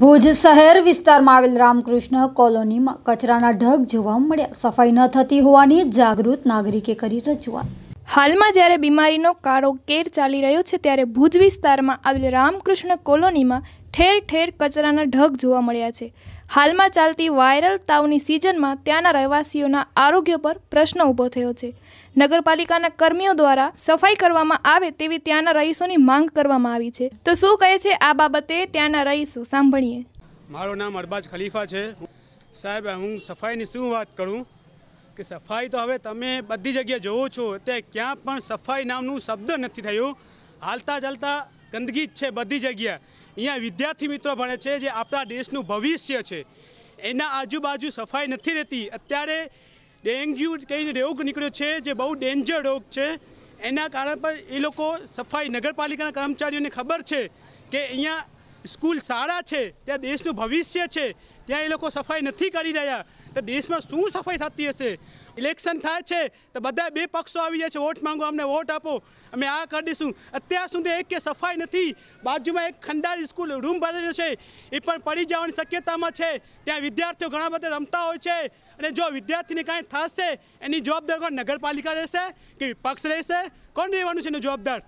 ભુજ શહેર વિસ્તારમાં આવેલ રામકૃષ્ણ કોલોનીમાં કચરાના ઢગ જોવા મળ્યા સફાઈ ન થતી હોવાની જાગૃત નાગરિકે કરી રજૂઆત હાલમાં જ્યારે બીમારીનો કાળો કેર ચાલી રહ્યો છે ત્યારે ભુજ વિસ્તારમાં આવેલ રામકૃષ્ણ કોલોનીમાં ઠેર ઠેર કચરાના ઢગ જોવા મળ્યા છે હાલમાં ચાલતી વાયરલ તાવની સિઝનમાં ત્યાંના રહેવાસીઓના આરોગ્ય પર પ્રશ્ન ઊભો થયો છે નગરપાલિકાના કર્મીઓ દ્વારા સફાઈ કરવામાં આવે તેવી ત્યાંના રહીશોની માંગ કરવામાં આવી છે તો શું કહે છે આ બાબતે ત્યાંના રહીશો સાંભળીએ મારું નામ અરબાજ ખલીફા છે સાહેબ હું સફાઈની શું વાત કરું કે સફાઈ તો હવે તમે બધી જગ્યાએ જોવો છો તે ક્યાં પણ સફાઈ નામનું શબ્દ નથી થયું હાલતા ચાલતા ગંદકી છબેધી જગ્યા અહીં વિદ્યાર્થી મિત્રો ભણે છે જે આપણું દેશનું ભવિષ્ય છે એના આજુબાજુ સફાઈ નથી રહેતી અત્યારે ડેન્ગ્યુ કે રીવક નીકળ્યો છે જે બહુ ડેન્જર રોગ છે એના કારણે પર એ લોકો સફાઈ નગરપાલિકાના કર્મચારીઓને ખબર છે કે અહીંયા સ્કૂલ શાળા છે ત્યાં દેશનું ભવિષ્ય છે ત્યાં એ લોકો સફાઈ નથી કરી રહ્યા તો દેશમાં શું સફાઈ થતી હશે ઇલેક્શન થાય છે તો બધા બે પક્ષો આવી જાય છે વોટ માંગો અમને વોટ આપો અમે આ કરી દઈશું અત્યાર સુધી એક કે સફાઈ નથી બાજુમાં એક ખંડાર સ્કૂલ રૂમ ભરેલો છે એ પણ પડી જવાની શક્યતામાં છે ત્યાં વિદ્યાર્થીઓ ઘણા બધા રમતા હોય છે અને જો વિદ્યાર્થીને કાંઈ થશે એની જવાબદાર કોણ નગરપાલિકા રહેશે કે પક્ષ રહેશે કોણ રહેવાનું છે એનો જવાબદાર